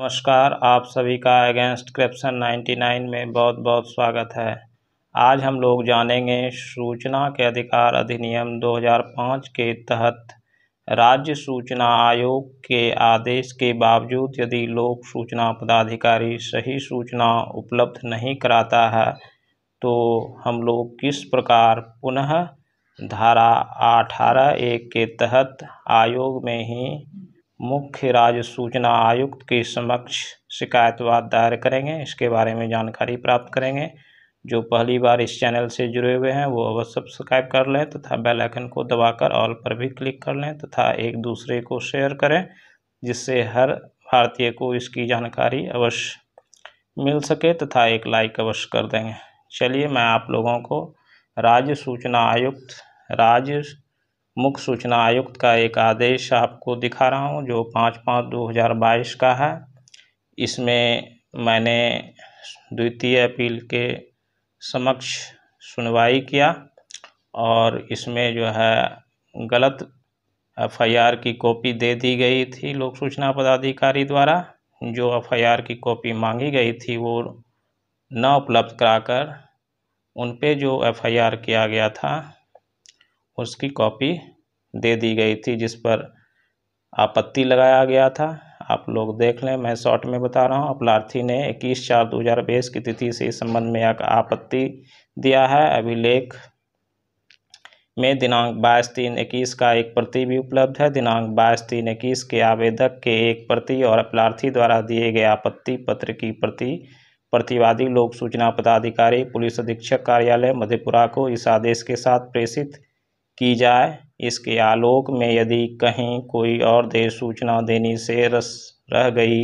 नमस्कार आप सभी का अगेंस्ट करप्शन 99 में बहुत बहुत स्वागत है आज हम लोग जानेंगे सूचना के अधिकार अधिनियम 2005 के तहत राज्य सूचना आयोग के आदेश के बावजूद यदि लोक सूचना पदाधिकारी सही सूचना उपलब्ध नहीं कराता है तो हम लोग किस प्रकार पुनः धारा अठारह एक के तहत आयोग में ही मुख्य राज्य सूचना आयुक्त के समक्ष शिकायतवाद दायर करेंगे इसके बारे में जानकारी प्राप्त करेंगे जो पहली बार इस चैनल से जुड़े हुए हैं वो अवश्य सब्सक्राइब कर लें तथा बेल आइकन को दबाकर ऑल पर भी क्लिक कर लें तथा एक दूसरे को शेयर करें जिससे हर भारतीय को इसकी जानकारी अवश्य मिल सके तथा एक लाइक अवश्य कर देंगे चलिए मैं आप लोगों को राज्य सूचना आयुक्त राज्य मुख्य सूचना आयुक्त का एक आदेश आपको दिखा रहा हूँ जो पाँच पाँच दो हज़ार बाईस का है इसमें मैंने द्वितीय अपील के समक्ष सुनवाई किया और इसमें जो है गलत एफआईआर की कॉपी दे दी गई थी लोक सूचना पदाधिकारी द्वारा जो एफआईआर की कॉपी मांगी गई थी वो न उपलब्ध कराकर उन पे जो एफआईआर किया गया था उसकी कॉपी दे दी गई थी जिस पर आपत्ति लगाया गया था आप लोग देख लें मैं शॉर्ट में बता रहा हूं अपलार्थी ने 21 चार 2022 की तिथि से इस संबंध में एक आपत्ति दिया है अभिलेख में दिनांक बाईस तीन इक्कीस का एक प्रति भी उपलब्ध है दिनांक बाईस तीन इक्कीस के आवेदक के एक प्रति और अपलार्थी द्वारा दिए गए आपत्ति पत्र की प्रति प्रतिवादी लोक सूचना पदाधिकारी पुलिस अधीक्षक कार्यालय मधेपुरा को इस आदेश के साथ प्रेषित की जाए इसके आलोक में यदि कहीं कोई और देर सूचना देने से रस रह गई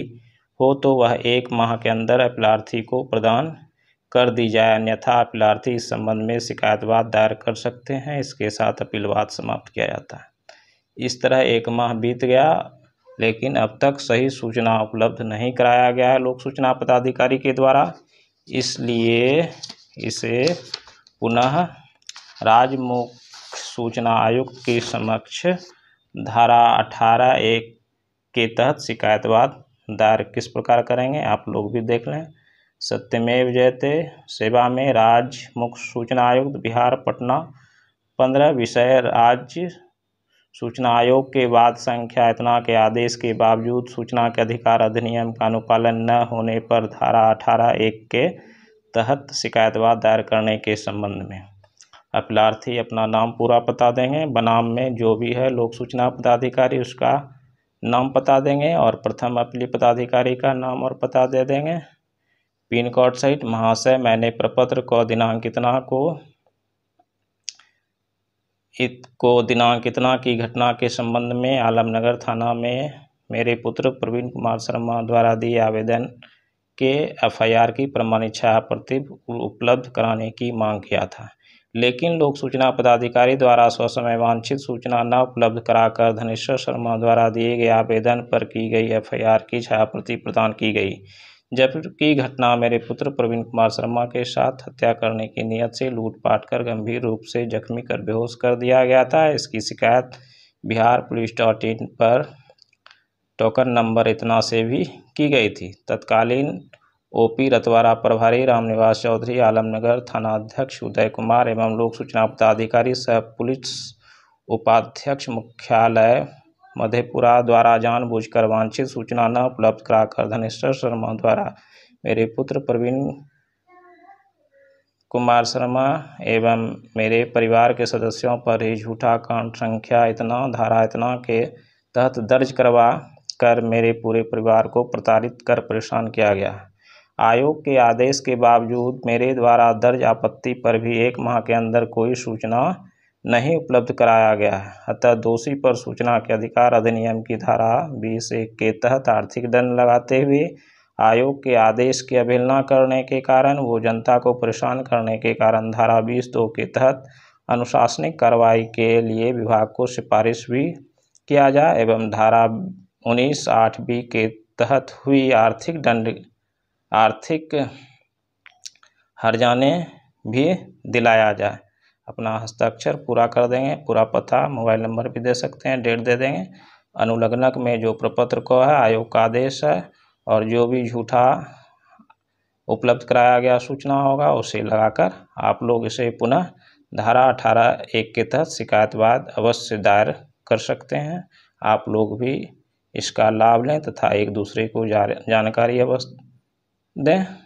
हो तो वह एक माह के अंदर अपलार्थी को प्रदान कर दी जाए अन्यथा अपलार्थी इस संबंध में शिकायतवाद दायर कर सकते हैं इसके साथ अपीलवाद समाप्त किया जाता है इस तरह एक माह बीत गया लेकिन अब तक सही सूचना उपलब्ध नहीं कराया गया है लोक सूचना पदाधिकारी के द्वारा इसलिए इसे पुनः राजमुख सूचना आयुक्त के समक्ष धारा अठारह एक के तहत शिकायतवाद दायर किस प्रकार करेंगे आप लोग भी देख लें सत्यमेव जयते सेवा में राज्य मुख्य सूचना आयुक्त बिहार पटना पंद्रह विषय राज्य सूचना आयोग के बाद संख्या इतना के आदेश के बावजूद सूचना के अधिकार अधिनियम का अनुपालन न होने पर धारा अठारह एक के तहत शिकायतवाद दायर करने के संबंध में अपलार्थी अपना नाम पूरा पता देंगे बनाम में जो भी है लोक सूचना पदाधिकारी उसका नाम पता देंगे और प्रथम अपली पदाधिकारी का नाम और पता दे देंगे पिन कोड सहित महाशय मैंने प्रपत्र को दिनांक कितना को इत को दिनांक कितना की घटना के संबंध में आलमनगर थाना में मेरे पुत्र प्रवीण कुमार शर्मा द्वारा दिए आवेदन के एफआईआर की प्रमाणित छाया प्रति उपलब्ध कराने की मांग किया था लेकिन लोक सूचना पदाधिकारी द्वारा स्वसमय वांछित सूचना न उपलब्ध कराकर धनेश्वर शर्मा द्वारा दिए गए आवेदन पर की गई एफआईआर की छायाप्रति प्रदान की गई जबकि घटना मेरे पुत्र प्रवीण कुमार शर्मा के साथ हत्या करने की नीयत से लूटपाट कर गंभीर रूप से जख्मी कर बेहोश कर दिया गया था इसकी शिकायत बिहार पुलिस डॉट इन पर टोकन नंबर इतना से भी की गई थी तत्कालीन ओपी रतवारा प्रभारी रामनिवास चौधरी आलमनगर थानाध्यक्ष उदय कुमार एवं लोक सूचना पदाधिकारी सह पुलिस उपाध्यक्ष मुख्यालय मधेपुरा द्वारा जानबूझकर वांछित सूचना न उपलब्ध कराकर धनेश्वर शर्मा द्वारा मेरे पुत्र प्रवीण कुमार शर्मा एवं मेरे परिवार के सदस्यों पर ही झूठा कांड संख्या इतना धारा इतना के तहत दर्ज करवा कर मेरे पूरे परिवार को प्रताड़ित कर परेशान किया गया आयोग के आदेश के बावजूद मेरे द्वारा दर्ज आपत्ति पर भी एक माह के अंदर कोई सूचना नहीं उपलब्ध कराया गया है अतः दोषी पर सूचना के अधिकार अधिनियम की धारा बीस एक के तहत आर्थिक दंड लगाते हुए आयोग के आदेश की अवहेलना करने के कारण वो जनता को परेशान करने के कारण धारा बीस दो के तहत अनुशासनिक कार्रवाई के लिए विभाग को सिफारिश भी किया जाए एवं धारा उन्नीस आठ बी के तहत हुई आर्थिक दंड आर्थिक जाने भी दिलाया जाए अपना हस्ताक्षर पूरा कर देंगे पूरा पता मोबाइल नंबर भी दे सकते हैं डेट दे देंगे अनुलग्नक में जो प्रपत्र को है आयोग का आदेश है और जो भी झूठा उपलब्ध कराया गया सूचना होगा उसे लगाकर आप लोग इसे पुनः धारा अठारह एक के तहत शिकायतवाद अवश्य दायर कर सकते हैं आप लोग भी इसका लाभ लें तथा एक दूसरे को जानकारी अवश्य दें